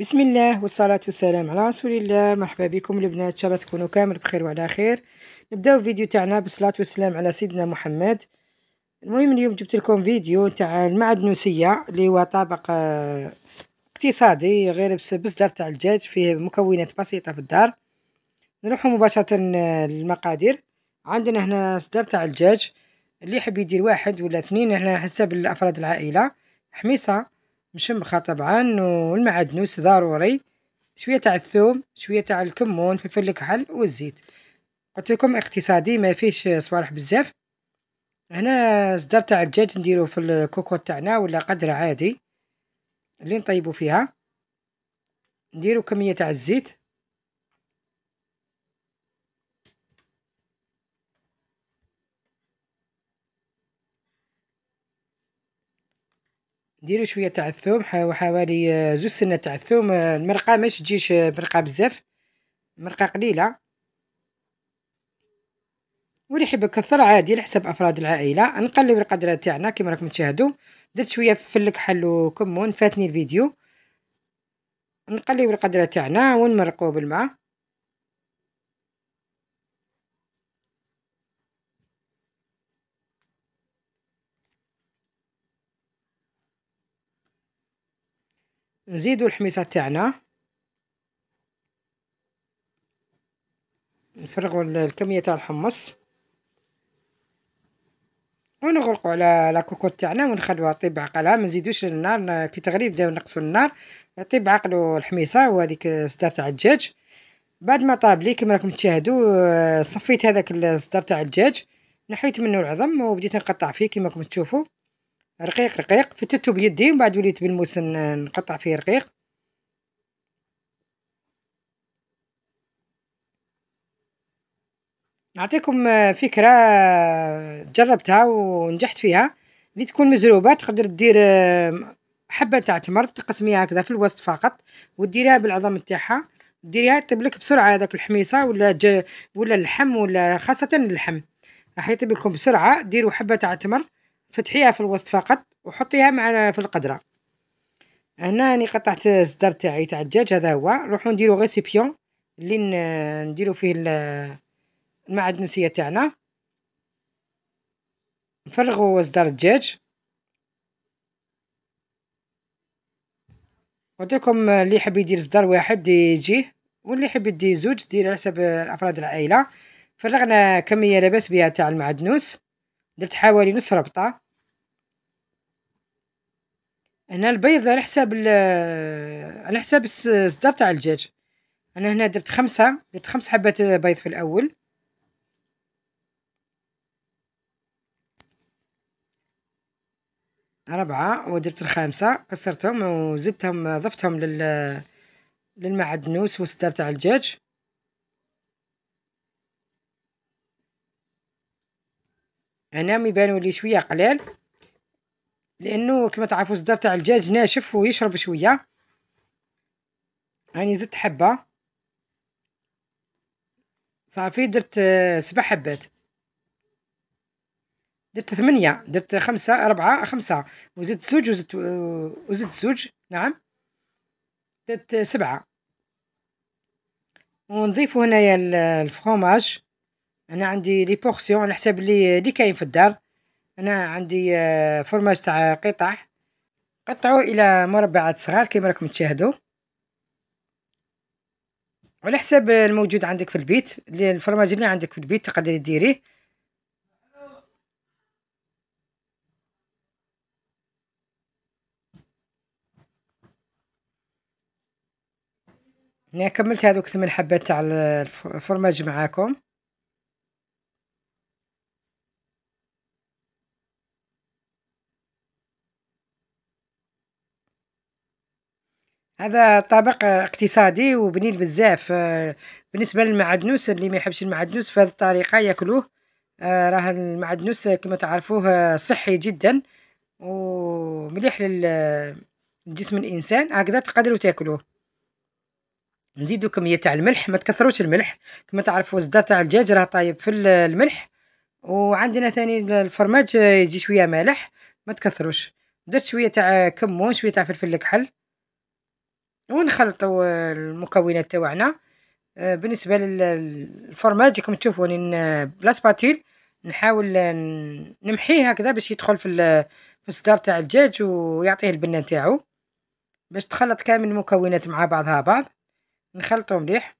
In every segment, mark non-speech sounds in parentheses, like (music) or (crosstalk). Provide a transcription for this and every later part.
بسم الله والصلاة والسلام على رسول الله مرحبا بكم البنات ان شاء الله تكونوا كامل بخير وعلى خير نبداو الفيديو تاعنا بالصلاة والسلام على سيدنا محمد المهم اليوم جبت لكم فيديو تاع المعدنوسية اللي هو طابق اقتصادي غير بصدر تاع الدجاج فيه مكونات بسيطة في الدار نروحوا مباشرة للمقادير عندنا هنا صدر تاع الدجاج اللي يحب يدير واحد ولا اثنين هنا حسب الافراد العائلة حميصة مشمخة طبعا والمعدنوس ضروري شوية تاع الثوم شوية تاع الكمون فلفل الكحل والزيت قلت لكم اقتصادي ما فيش صوالح بزاف هنا صدر تاع الدجاج نديرو في الكوكو تاعنا ولا قدر عادي اللي نطيبو فيها نديرو كمية تاع الزيت ديروا شويه تاع الثوم حوالي آه، زوج سنه تاع الثوم آه، المرقه ما تجيش آه، مرقه بزاف مرقه قليله واللي يحب يكثر عادي على حسب افراد العائله نقلب القدره تاعنا كما راكم تشاهدوا درت شويه فلك حل وكمون فاتني الفيديو نقلب القدره تاعنا ونمرقوه بالماء نزيدو الحميصه تاعنا نفرغو الكميه تاع الحمص ونغلقو على لا كوكوط تاعنا ونخلوها طيب عقلها ما نزيدوش النار كي تغلي نبداو نقصو النار طيب عقلو الحميصه وهذيك صدار تاع الدجاج بعد ما طاب لي كما راكم تشاهدوا آه، صفيت هذاك الصدر تاع الدجاج نحيت منه العظم وبديت نقطع فيه كما راكم تشوفوا رقيق رقيق فتتو بيدي ومن بعد وليت بالموس نقطع فيه رقيق نعطيكم آه، فكرة آه، جربتها ونجحت فيها اللي تكون مزروبة تقدر دير آه، حبة تاع تمر تقسميها هكذا في الوسط فقط وديريها بالعظم تاعها ديريها تبلك بسرعة هذاك الحميصة ولا ج... ولا اللحم ولا خاصة اللحم راح يطيب لكم بسرعة ديروا حبة تاع تمر فتحيها في الوسط فقط وحطيها مع في القدره هنا راني قطعت الصدر تاعي تاع الدجاج هذا هو نروحو نديرو غيسيبيون اللي نديرو فيه المعدنوسيه تاعنا نفرغو صدر الدجاج قلت لكم اللي يحب يدير صدر واحد يجيه واللي يحب يدير زوج دير على حسب افراد العائله فرغنا كميه لاباس بها تاع المعدنوس درت حوالي نص ربطه هنا البيض على حساب على حساب الصدر تاع الدجاج انا هنا درت خمسة درت خمس حبات بيض في الاول أربعة ودرت الخامسة كسرتهم وزدتهم ضفتهم لل للمعدنوس والصدر تاع الدجاج هنا ميبانوا لي شويه قلال لانه كما تعرفوا الصدر تاع الدجاج ناشف ويشرب شويه هاني زدت حبه صافي درت آه، سبع حبات درت ثمانية درت خمسة أربعة خمسة وزدت زوج وزدت آه، وزدت زوج نعم درت آه، سبعة ونضيفو هنايا الفخوماج انا عندي لي بورسيون على حساب لي لي كاين في الدار انا عندي آه، فرماج تاع قطع قطعوا الى مربعات صغار كما راكم تشاهدوا على حساب الموجود عندك في البيت الفرماج اللي عندك في البيت تقدري ديريه انا كملت هذوك ثمان حبات تاع الفرماج معاكم هذا طابق اقتصادي وبنين بزاف آه، بالنسبه للمعدنوس اللي ما يحبش المعدنوس في هذه الطريقه ياكلوه آه، راه المعدنوس آه، كما تعرفوه صحي جدا ومليح للجسم الانسان هكذا تقدروا تاكلوه نزيدو كميه تاع الملح ما تكثروش الملح كما تعرفوا الصدر تاع الدجاج راه طايب في الملح وعندنا ثاني الفرماج يجي شويه مالح ما تكثروش درت شويه تاع كمون شويه تاع فلفل الكحل ونخلطوا المكونات تاعنا آه، بالنسبه للفرماج كما تشوفوا آه، بلاسباتيل نحاول نمحيه هكذا باش يدخل في في الصدر تاع الدجاج ويعطيه البنه تاعو باش تخلط كامل المكونات مع بعضها بعض نخلطو مليح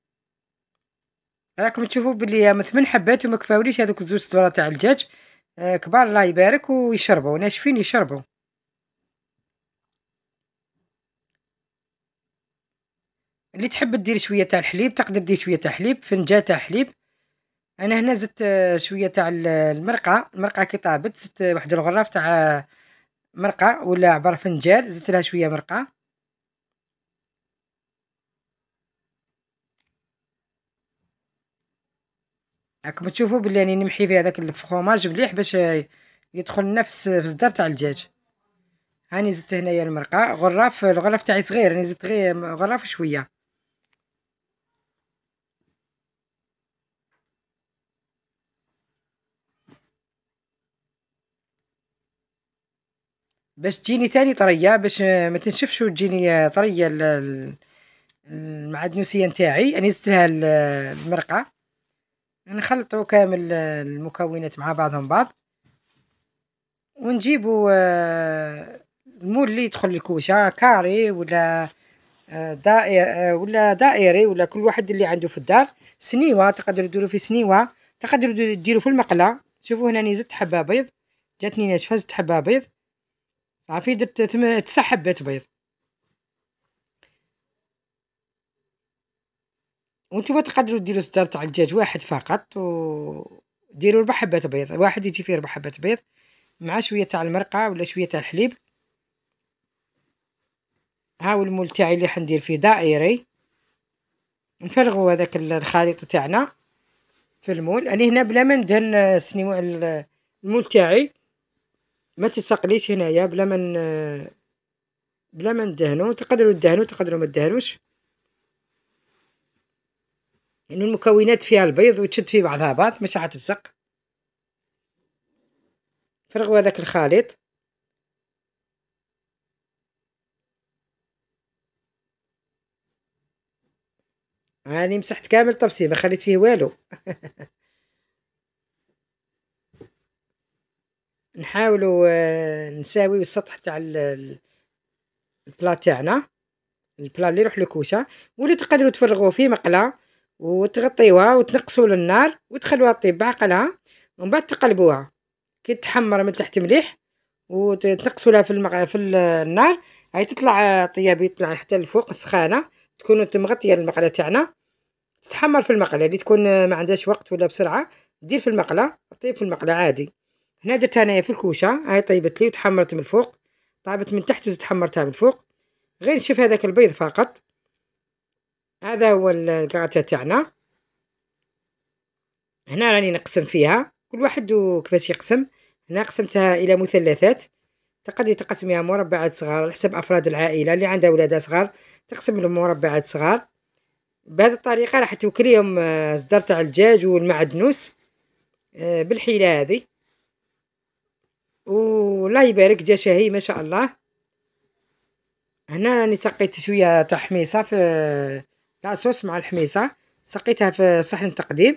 راكم تشوفوا بلي من ثمن حبات وما كفاوليش هذوك الزوج صدورات تاع الدجاج آه، كبار الله يبارك ويشربوا ناشفين يشربوا اللي تحب دير شويه تاع الحليب تقدر دير شويه تاع الحليب فنجه تاع حليب انا هنا زدت شويه تاع المرقه المرقه كي طابت زدت واحد الغراف تاع مرقه ولا عبر فنجال زدت لها شويه مرقه راكم تشوفوا بلي راني نمحي في هذاك الفخوماج مليح باش يدخل نفس في الزدر تاع الدجاج هاني زدت هنايا المرقه غراف الغراف تاعي صغير راني زدت غير غراف شويه باش تجيني ثاني طريه باش آه، ما تنشفش وتجيني آه، طريه المعدنوسيه نتاعي انا زدت لها آه، المرقه نخلطو كامل المكونات مع بعضهم بعض ونجيبو المول اللي يدخل الكوشه كاري ولا دائر ولا دائري ولا كل واحد اللي عنده في الدار سنيوه تقدروا ديروا في سنيوه تقدروا ديروا في المقله شوفوا هنا زدت حبه بيض جاتني ناشفه زدت حبه بيض عافية درت تسع حبات بيض وانتم تقدروا ديروا صدر تاع الدجاج واحد فقط وديروا ربع حبات بيض واحد يجي فيه ربع حبات بيض مع شويه تاع المرقه ولا شويه تاع الحليب هاو المول تاعي اللي حندير فيه دائري نفرغوا هذاك الخليط تاعنا في المول انا هنا بلا ما ندهن آه، المول تاعي ما تسقليش هنايا بلا ما بلا ما ندهنو تقدروا تدهنو تقدروا ما تدهنوش لأن يعني المكونات فيها البيض وتشد في بعضها بعض مش تلصق فرغوا هذاك الخليط هاني يعني مسحت كامل طبسي ما خليت فيه والو (laughs) نحاولوا آه، نساويو السطح تاع البلا تاعنا البلا اللي يروح لكوشة واللي تقدروا تفرغوه في مقله وتغطيوها وتنقصوا للنار وتخلوها تطيب بعقلها ومن بعد تقلبوها كي تحمر من تحت مليح وتنقصوا لها في المغ... في النار هاي تطلع طيابي تطلع حتى لفوق سخانة تكون مغطيه المقله تاعنا تتحمر في المقله اللي تكون ما عندهاش وقت ولا بسرعه دير في المقله طيب في المقله عادي هنا درتها انايا في الكوشه هاي طيبت لي وتحمرت من الفوق طابت من تحت وتحمرتها من الفوق غير نشوف هذاك البيض فقط هذا هو الكراتيه تاعنا هنا راني نقسم فيها كل واحد وكيفاش يقسم هنا قسمتها الى مثلثات تقدري تقسميها مربعات صغار على حسب افراد العائله اللي عندها ولادها صغار تقسم لهم مربعات صغار بهذه الطريقه راح توكليهم آه، صدر تاع الدجاج والمعدنوس آه، بالحيله هذه والله يبارك جا شهي ما شاء الله هنا راني سقيت شويه تاع حميصه في لاصوص مع الحميصه سقيتها في صحن التقديم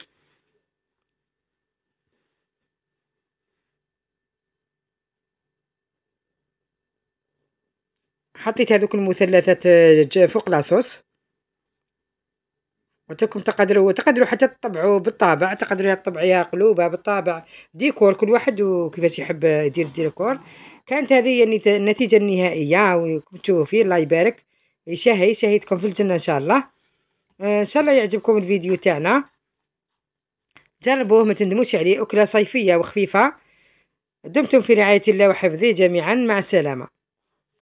حطيت هذوك المثلثات آه، فوق لاصوص قلت تقدروا تقدروا حتى تطبعوا بالطابع تقدروا تطبعيها قلوبها بالطابع ديكور كل واحد وكيفاش يحب يدير الديكور كانت هذه يعني النتيجة النهائية وكم تشوفوا فيه الله يبارك يشهي شهيتكم في الجنة ان شاء الله آه، ان شاء الله يعجبكم الفيديو تاعنا جربوه ما تندموش عليه أكلة صيفية وخفيفة دمتم في رعاية الله وحفظه جميعا مع السلامة